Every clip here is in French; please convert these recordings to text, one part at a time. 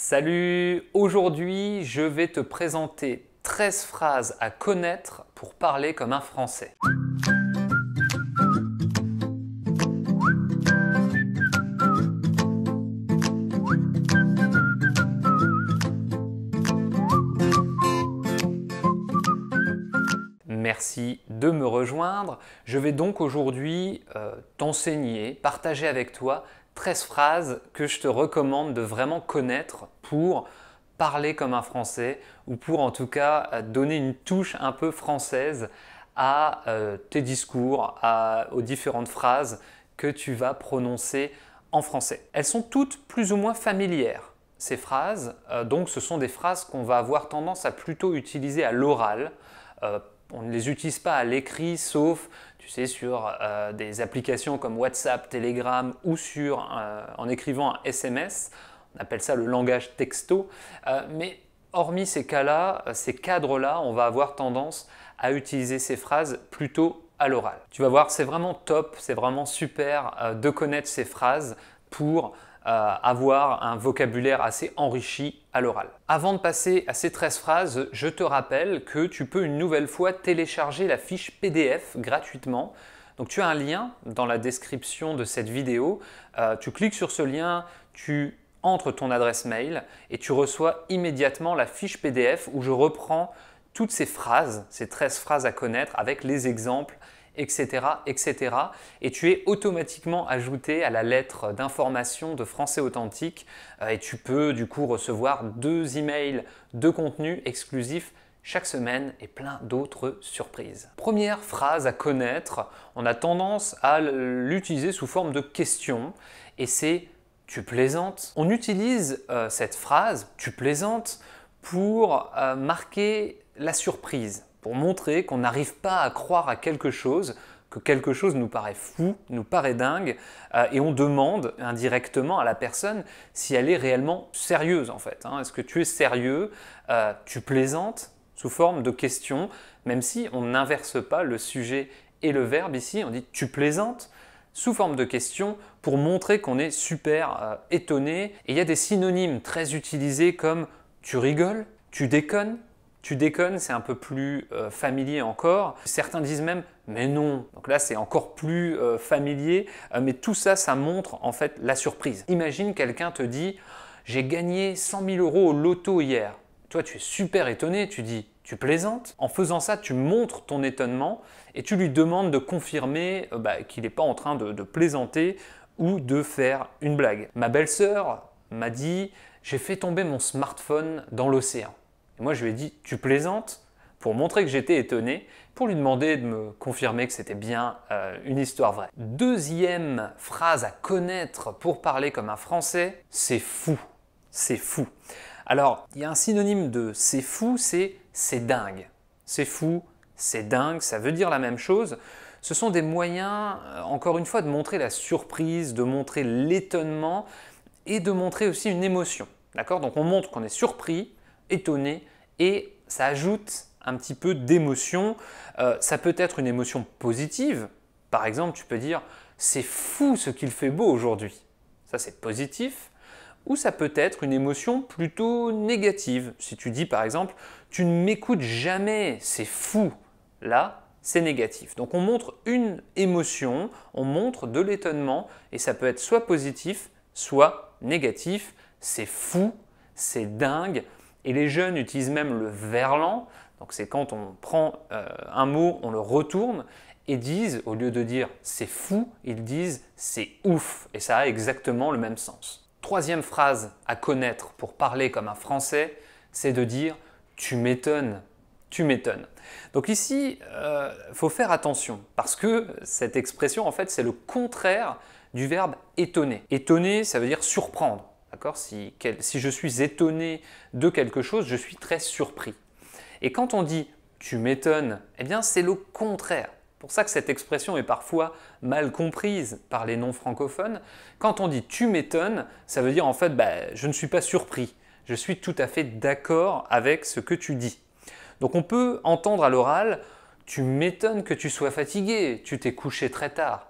Salut Aujourd'hui, je vais te présenter 13 phrases à connaître pour parler comme un Français. Merci de me rejoindre. Je vais donc aujourd'hui euh, t'enseigner, partager avec toi 13 phrases que je te recommande de vraiment connaître pour parler comme un Français ou pour en tout cas euh, donner une touche un peu française à euh, tes discours, aux différentes phrases que tu vas prononcer en français. Elles sont toutes plus ou moins familières, ces phrases. Euh, donc ce sont des phrases qu'on va avoir tendance à plutôt utiliser à l'oral. on ne les utilise pas à l'écrit, sauf tu sais, sur euh, des applications comme WhatsApp, Telegram ou sur, euh, en écrivant un SMS. On appelle ça le langage texto. Euh, mais hormis ces cas-là, ces cadres-là, on va avoir tendance à utiliser ces phrases plutôt à l'oral. Tu vas voir, c'est vraiment top, c'est vraiment super de connaître ces phrases pour euh, avoir un vocabulaire assez enrichi à l'oral. Avant de passer à ces 13 phrases, je te rappelle que tu peux une nouvelle fois télécharger la fiche PDF gratuitement. Donc tu as un lien dans la description de cette vidéo. Euh, tu cliques sur ce lien, tu entres ton adresse mail et tu reçois immédiatement la fiche PDF où je reprends toutes ces phrases, ces 13 phrases à connaître avec les exemples etc., etc. Et tu es automatiquement ajouté à la lettre d'information de français authentique euh, et tu peux du coup recevoir deux emails de contenu exclusif chaque semaine et plein d'autres surprises. Première phrase à connaître, on a tendance à l'utiliser sous forme de question et c'est tu plaisantes. On utilise euh, cette phrase tu plaisantes pour euh, marquer la surprise pour montrer qu'on n'arrive pas à croire à quelque chose, que quelque chose nous paraît fou, nous paraît dingue, euh, et on demande indirectement à la personne si elle est réellement sérieuse en fait. Hein. Est-ce que tu es sérieux euh, Tu plaisantes sous forme de question, même si on n'inverse pas le sujet et le verbe ici, on dit tu plaisantes sous forme de question pour montrer qu'on est super euh, étonné. Et il y a des synonymes très utilisés comme tu rigoles, tu déconnes, tu déconnes, c'est un peu plus euh, familier encore. Certains disent même mais non. Donc là, c'est encore plus euh, familier, euh, mais tout ça, ça montre en fait la surprise. Imagine quelqu'un te dit j'ai gagné 100 000 euros au loto hier. Toi, tu es super étonné, tu dis tu plaisantes. En faisant ça, tu montres ton étonnement et tu lui demandes de confirmer bah, qu'il n'est pas en train de, de plaisanter ou de faire une blague. Ma belle-sœur m'a dit j'ai fait tomber mon smartphone dans l'océan moi, je lui ai dit, tu plaisantes pour montrer que j'étais étonné, pour lui demander de me confirmer que c'était bien euh, une histoire vraie. Deuxième phrase à connaître pour parler comme un Français, c'est fou. C'est fou. Alors, il y a un synonyme de c'est fou, c'est c'est dingue. C'est fou, c'est dingue, ça veut dire la même chose. Ce sont des moyens, euh, encore une fois, de montrer la surprise, de montrer l'étonnement et de montrer aussi une émotion. D'accord Donc on montre qu'on est surpris, étonné et ça ajoute un petit peu d'émotion. Euh, ça peut être une émotion positive. Par exemple, tu peux dire c'est fou ce qu'il fait beau aujourd'hui. Ça c'est positif. Ou ça peut être une émotion plutôt négative. Si tu dis par exemple tu ne m'écoutes jamais, c'est fou. Là, c'est négatif. Donc on montre une émotion, on montre de l'étonnement et ça peut être soit positif, soit négatif. C'est fou, c'est dingue, et les jeunes utilisent même le verlan, donc c'est quand on prend euh, un mot, on le retourne, et disent, au lieu de dire c'est fou, ils disent c'est ouf, et ça a exactement le même sens. Troisième phrase à connaître pour parler comme un français, c'est de dire tu m'étonnes, tu m'étonnes. Donc ici, il euh, faut faire attention, parce que cette expression, en fait, c'est le contraire du verbe étonner. Étonner, ça veut dire surprendre si, je suis étonné de quelque chose, je suis très surpris. Et quand on dit tu m'étonnes, eh bien c'est le contraire. Pour ça que cette expression est parfois mal comprise par les non francophones. Quand on dit tu m'étonnes, ça veut dire en fait bah, je ne suis pas surpris, je suis tout à fait d'accord avec ce que tu dis. Donc on peut entendre à l'oral tu m'étonnes que tu sois fatigué, tu t'es couché très tard.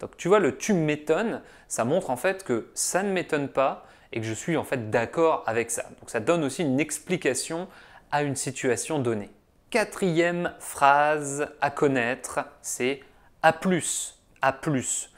Donc tu vois le tu m'étonnes, ça montre en fait que ça ne m'étonne pas, et que je suis en fait d'accord avec ça. Donc ça donne aussi une explication à une situation donnée. Quatrième phrase à connaître, c'est A plus, A plus.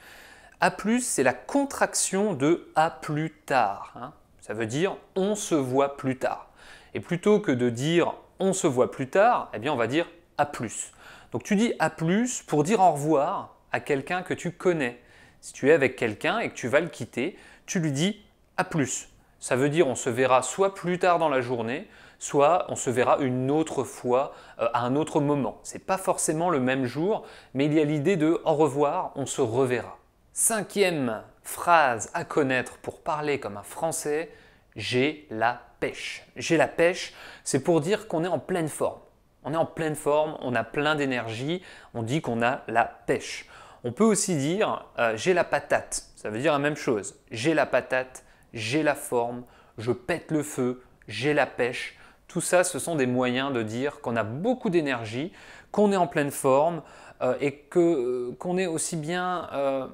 plus, c'est la contraction de à plus tard. Hein. Ça veut dire on se voit plus tard. Et plutôt que de dire on se voit plus tard, eh bien on va dire à plus. Donc tu dis à plus pour dire au revoir à quelqu'un que tu connais. Si tu es avec quelqu'un et que tu vas le quitter, tu lui dis à plus. Ça veut dire on se verra soit plus tard dans la journée, soit on se verra une autre fois euh, à un autre moment. C'est pas forcément le même jour, mais il y a l'idée de au revoir, on se reverra. Cinquième phrase à connaître pour parler comme un français, j'ai la pêche. J'ai la pêche, c'est pour dire qu'on est en pleine forme. On est en pleine forme, on a plein d'énergie, on dit qu'on a la pêche. On peut aussi dire euh, j'ai la patate, ça veut dire la même chose. J'ai la patate, j'ai la forme, je pète le feu, j'ai la pêche. Tout ça, ce sont des moyens de dire qu'on a beaucoup d'énergie, qu'on est en pleine forme euh, et que euh, qu'on est aussi bien euh,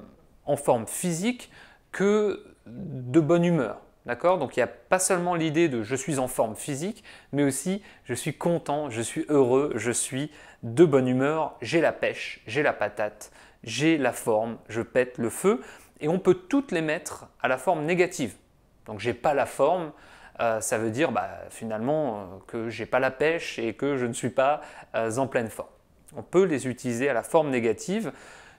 en forme physique que de bonne humeur. D'accord Donc il n'y a pas seulement l'idée de je suis en forme physique, mais aussi je suis content, je suis heureux, je suis de bonne humeur, j'ai la pêche, j'ai la patate, j'ai la forme, je pète le feu. Et on peut toutes les mettre à la forme négative. Donc j'ai pas la forme, euh, ça veut dire bah, finalement euh, que j'ai pas la pêche et que je ne suis pas euh, en pleine forme. On peut les utiliser à la forme négative.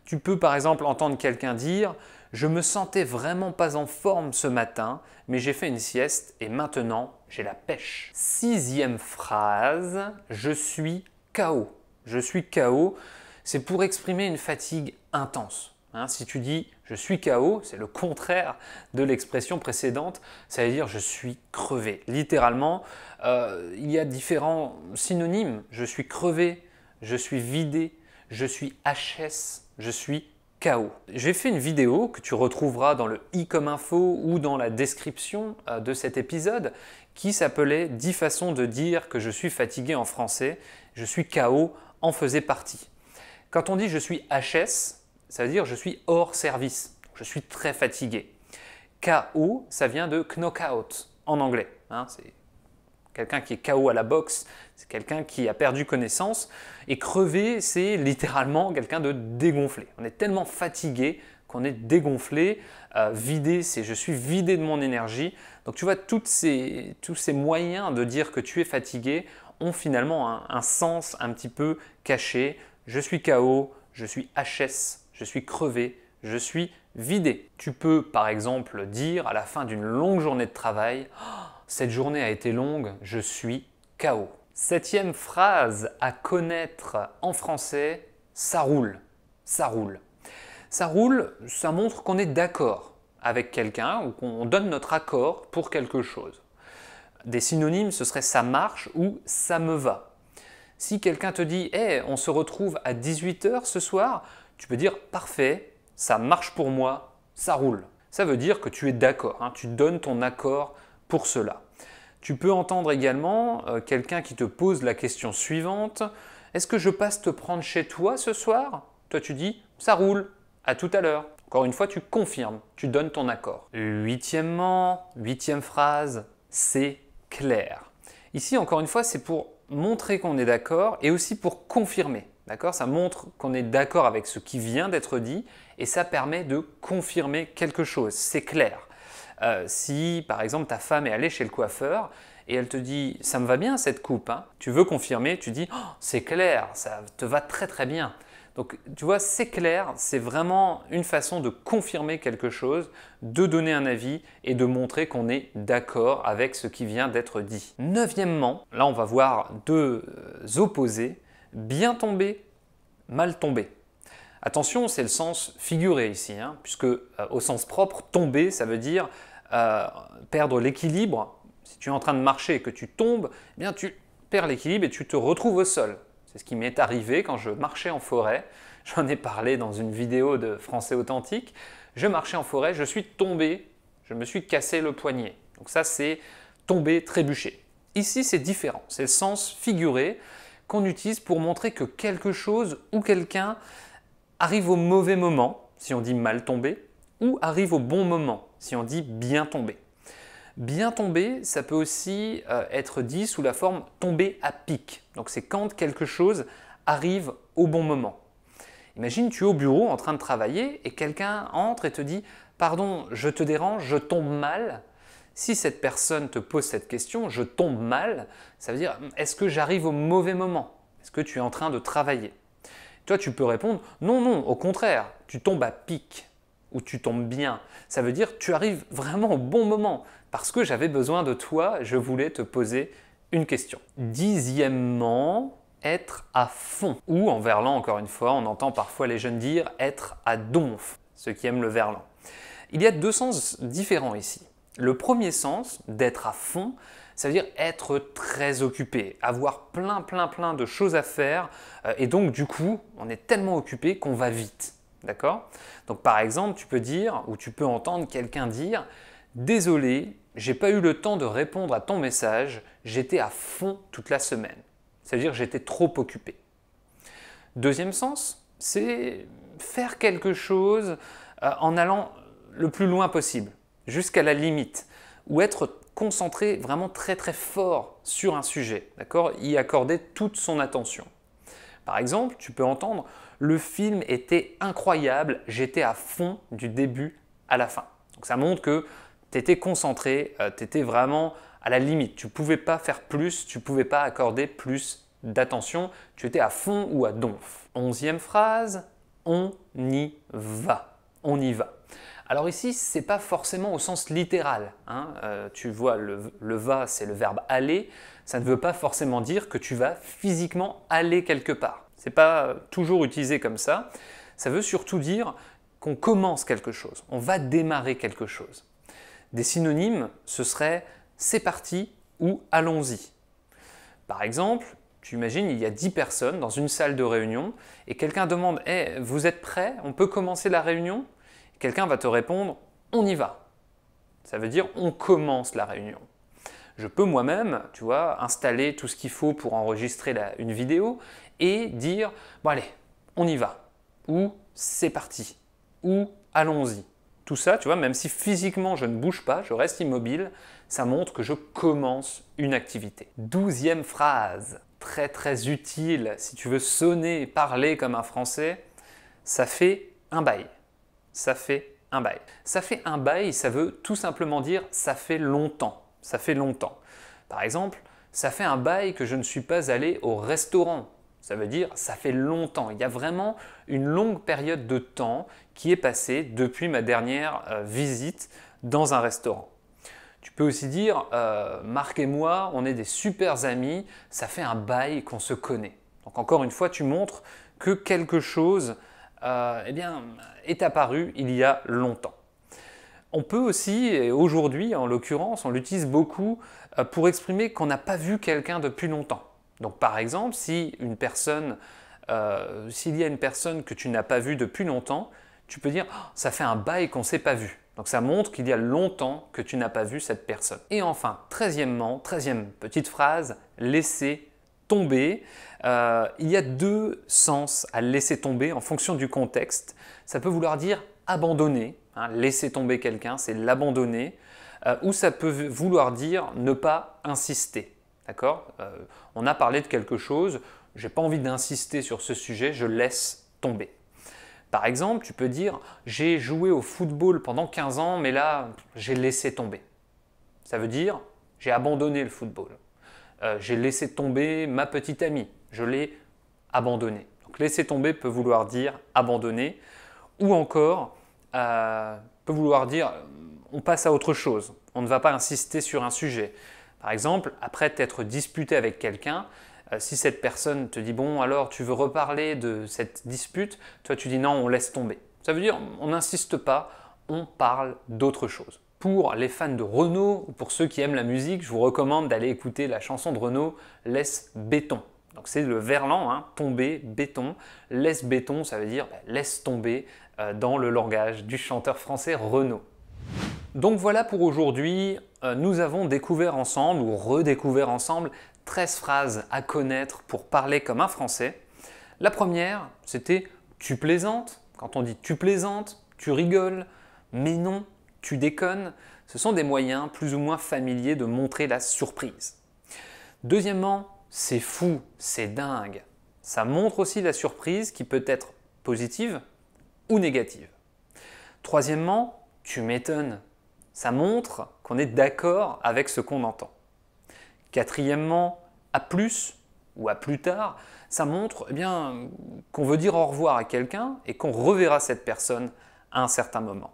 Tu peux par exemple entendre quelqu'un dire je me sentais vraiment pas en forme ce matin, mais j'ai fait une sieste et maintenant j'ai la pêche. Sixième phrase, je suis KO. Je suis KO, c'est pour exprimer une fatigue intense. Hein, si tu dis je suis KO, c'est le contraire de l'expression précédente, ça veut dire je suis crevé. Littéralement, euh, il y a différents synonymes. Je suis crevé, je suis vidé, je suis HS, je suis KO. J'ai fait une vidéo que tu retrouveras dans le i comme info ou dans la description euh, de cet épisode qui s'appelait 10 façons de dire que je suis fatigué en français, je suis KO en faisait partie. Quand on dit je suis HS, ça veut dire je suis hors service, je suis très fatigué. KO, ça vient de knockout en anglais. Hein. c'est quelqu'un qui est KO à la boxe, c'est quelqu'un qui a perdu connaissance. Et crever, c'est littéralement quelqu'un de dégonflé. On est tellement fatigué qu'on est dégonflé, euh, vidé, c'est je suis vidé de mon énergie. Donc tu vois, toutes tous ces moyens de dire que tu es fatigué ont finalement un, un sens un petit peu caché. Je suis KO, je suis HS je suis crevé, je suis vidé. Tu peux par exemple dire à la fin d'une longue journée de travail, cette journée a été longue, je suis KO. Septième phrase à connaître en français, ça roule, ça roule. Ça roule, ça montre qu'on est d'accord avec quelqu'un ou qu'on donne notre accord pour quelque chose. Des synonymes, ce serait ça marche ou ça me va. Si quelqu'un te dit hey, eh, on se retrouve à 18h ce soir, tu peux dire parfait, ça marche pour moi, ça roule. Ça veut dire que tu es d'accord, hein, tu donnes ton accord pour cela. Tu peux entendre également euh, quelqu'un qui te pose la question suivante, est-ce que je passe te prendre chez toi ce soir Toi tu dis, ça roule, à tout à l'heure. Encore une fois, tu confirmes, tu donnes ton accord. Huitièmement, huitième phrase, c'est clair. Ici, encore une fois, c'est pour montrer qu'on est d'accord et aussi pour confirmer. D'accord Ça montre qu'on est d'accord avec ce qui vient d'être dit et ça permet de confirmer quelque chose. C'est clair. Euh, si par exemple ta femme est allée chez le coiffeur et elle te dit ça me va bien cette coupe, hein tu veux confirmer, tu dis oh, c'est clair, ça te va très très bien. Donc tu vois, c'est clair, c'est vraiment une façon de confirmer quelque chose, de donner un avis et de montrer qu'on est d'accord avec ce qui vient d'être dit. Neuvièmement, là on va voir deux euh, opposés bien tomber, mal tombé. Attention, c'est le sens figuré ici, hein, puisque euh, au sens propre, tomber, ça veut dire euh, perdre l'équilibre. Si tu es en train de marcher et que tu tombes, eh bien tu perds l'équilibre et tu te retrouves au sol. C'est ce qui m'est arrivé quand je marchais en forêt. J'en ai parlé dans une vidéo de Français authentique. Je marchais en forêt, je suis tombé, je me suis cassé le poignet. Donc ça, c'est tomber, trébucher. Ici, c'est différent. C'est le sens figuré qu'on utilise pour montrer que quelque chose ou quelqu'un arrive au mauvais moment, si on dit mal tombé, ou arrive au bon moment, si on dit bien tombé. Bien tombé, ça peut aussi euh, être dit sous la forme tomber à pic. Donc c'est quand quelque chose arrive au bon moment. Imagine tu es au bureau en train de travailler et quelqu'un entre et te dit Pardon, je te dérange, je tombe mal. Si cette personne te pose cette question, je tombe mal, ça veut dire est-ce que j'arrive au mauvais moment Est-ce que tu es en train de travailler Toi, tu peux répondre non, non, au contraire, tu tombes à pic ou tu tombes bien. Ça veut dire tu arrives vraiment au bon moment parce que j'avais besoin de toi, je voulais te poser une question. Dixièmement, être à fond. Ou en verlan, encore une fois, on entend parfois les jeunes dire être à donf, ceux qui aiment le verlan. Il y a deux sens différents ici. Le premier sens, d'être à fond, ça veut dire être très occupé, avoir plein, plein, plein de choses à faire, euh, et donc du coup, on est tellement occupé qu'on va vite. D'accord Donc par exemple, tu peux dire, ou tu peux entendre quelqu'un dire, désolé, j'ai pas eu le temps de répondre à ton message, j'étais à fond toute la semaine. Ça veut dire j'étais trop occupé. Deuxième sens, c'est faire quelque chose euh, en allant le plus loin possible jusqu'à la limite, ou être concentré vraiment très très fort sur un sujet, d'accord Y accorder toute son attention. Par exemple, tu peux entendre le film était incroyable, j'étais à fond du début à la fin. Donc ça montre que tu étais concentré, euh, tu étais vraiment à la limite, tu pouvais pas faire plus, tu pouvais pas accorder plus d'attention, tu étais à fond ou à donf. Onzième phrase, on y va. On y va. Alors ici, n'est pas forcément au sens littéral. Hein. Euh, tu vois, le, va, c'est le verbe aller. Ça ne veut pas forcément dire que tu vas physiquement aller quelque part. n'est pas euh, toujours utilisé comme ça. Ça veut surtout dire qu'on commence quelque chose. On va démarrer quelque chose. Des synonymes, ce serait c'est parti ou allons-y. Par exemple, tu imagines, il y a 10 personnes dans une salle de réunion et quelqu'un demande Eh vous êtes prêts On peut commencer la réunion quelqu'un va te répondre on y va. Ça veut dire on commence la réunion. Je peux moi-même, tu vois, installer tout ce qu'il faut pour enregistrer une vidéo et dire bon allez, on y va ou c'est parti ou allons-y. Tout ça, tu vois, même si physiquement je ne bouge pas, je reste immobile, ça montre que je commence une activité. Douzième phrase, très très utile si tu veux sonner et parler comme un français, ça fait un bail ça fait un bail. Ça fait un bail, ça veut tout simplement dire ça fait longtemps. Ça fait longtemps. Par exemple, ça fait un bail que je ne suis pas allé au restaurant. Ça veut dire ça fait longtemps. Il y a vraiment une longue période de temps qui est passée depuis ma dernière euh, visite dans un restaurant. Tu peux aussi dire euh, Marc et moi, on est des super amis, ça fait un bail qu'on se connaît. Donc encore une fois, tu montres que quelque chose euh, eh bien, est apparu il y a longtemps. On peut aussi, aujourd'hui en l'occurrence, on l'utilise beaucoup euh, pour exprimer qu'on n'a pas vu quelqu'un depuis longtemps. Donc par exemple, si une personne, euh, s'il y a une personne que tu n'as pas vue depuis longtemps, tu peux dire oh, ça fait un bail qu'on ne s'est pas vu. Donc ça montre qu'il y a longtemps que tu n'as pas vu cette personne. Et enfin, treizièmement, treizième petite phrase, laisser tomber, euh, il y a deux sens à laisser tomber en fonction du contexte. Ça peut vouloir dire abandonner, hein, laisser tomber quelqu'un, c'est l'abandonner, euh, ou ça peut vouloir dire ne pas insister. D'accord euh, On a parlé de quelque chose, j'ai pas envie d'insister sur ce sujet, je laisse tomber. Par exemple, tu peux dire j'ai joué au football pendant 15 ans, mais là j'ai laissé tomber. Ça veut dire j'ai abandonné le football. Euh, j'ai laissé tomber ma petite amie, je l'ai abandonnée. Donc laisser tomber peut vouloir dire abandonner, ou encore euh, peut vouloir dire euh, on passe à autre chose, on ne va pas insister sur un sujet. Par exemple, après t'être disputé avec quelqu'un, si cette personne te dit bon alors tu veux reparler de cette dispute, toi tu dis non on laisse tomber. Ça veut dire on n'insiste pas, on parle d'autre chose. Pour les fans de Renault ou pour ceux qui aiment la musique, je vous recommande d'aller écouter la chanson de Renault Laisse béton. Donc c'est le verlan, hein, tomber, béton. Laisse béton, ça veut dire bah, laisse tomber euh, dans le langage du chanteur français Renault. Donc voilà pour aujourd'hui, euh, nous avons découvert ensemble ou redécouvert ensemble 13 phrases à connaître pour parler comme un français. La première, c'était tu plaisantes. Quand on dit tu plaisantes, tu rigoles. Mais non, tu déconnes, ce sont des moyens plus ou moins familiers de montrer la surprise. Deuxièmement, c'est fou, c'est dingue. Ça montre aussi la surprise qui peut être positive ou négative. Troisièmement, tu m'étonnes. Ça montre qu'on est d'accord avec ce qu'on entend. Quatrièmement, à plus ou à plus tard, ça montre eh bien qu'on veut dire au revoir à quelqu'un et qu'on reverra cette personne à un certain moment.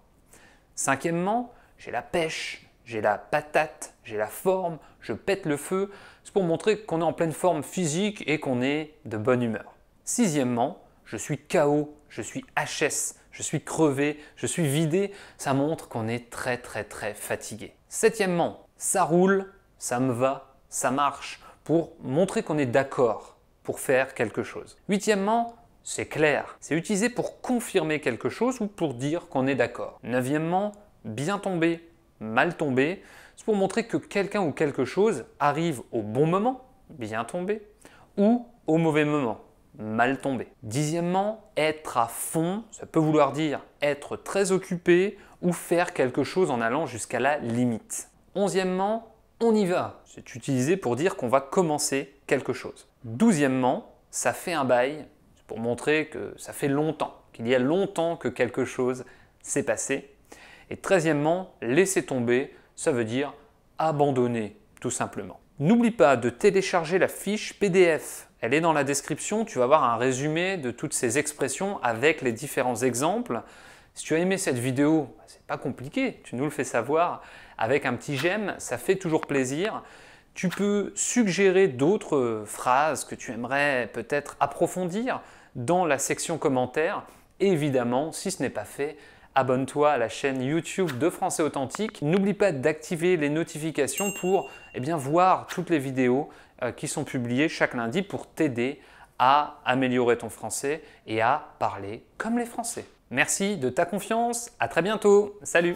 Cinquièmement, j'ai la pêche, j'ai la patate, j'ai la forme, je pète le feu. C'est pour montrer qu'on est en pleine forme physique et qu'on est de bonne humeur. Sixièmement, je suis KO, je suis HS, je suis crevé, je suis vidé. Ça montre qu'on est très très très fatigué. Septièmement, ça roule, ça me va, ça marche, pour montrer qu'on est d'accord pour faire quelque chose. Huitièmement, c'est clair. C'est utilisé pour confirmer quelque chose ou pour dire qu'on est d'accord. Neuvièmement, bien tombé, mal tombé, c'est pour montrer que quelqu'un ou quelque chose arrive au bon moment, bien tombé, ou au mauvais moment, mal tombé. Dixièmement, être à fond, ça peut vouloir dire être très occupé ou faire quelque chose en allant jusqu'à la limite. Onzièmement, on y va, c'est utilisé pour dire qu'on va commencer quelque chose. Douzièmement, ça fait un bail, pour montrer que ça fait longtemps, qu'il y a longtemps que quelque chose s'est passé. Et treizièmement, laisser tomber, ça veut dire abandonner, tout simplement. N'oublie pas de télécharger la fiche PDF. Elle est dans la description, tu vas voir un résumé de toutes ces expressions avec les différents exemples. Si tu as aimé cette vidéo, bah, c'est pas compliqué, tu nous le fais savoir. Avec un petit j'aime, ça fait toujours plaisir. Tu peux suggérer d'autres phrases que tu aimerais peut-être approfondir dans la section commentaires. évidemment, si ce n'est pas fait, abonne-toi à la chaîne YouTube de Français Authentique. N'oublie pas d'activer les notifications pour eh bien, voir toutes les vidéos euh, qui sont publiées chaque lundi pour t'aider à améliorer ton français et à parler comme les Français. Merci de ta confiance, à très bientôt, salut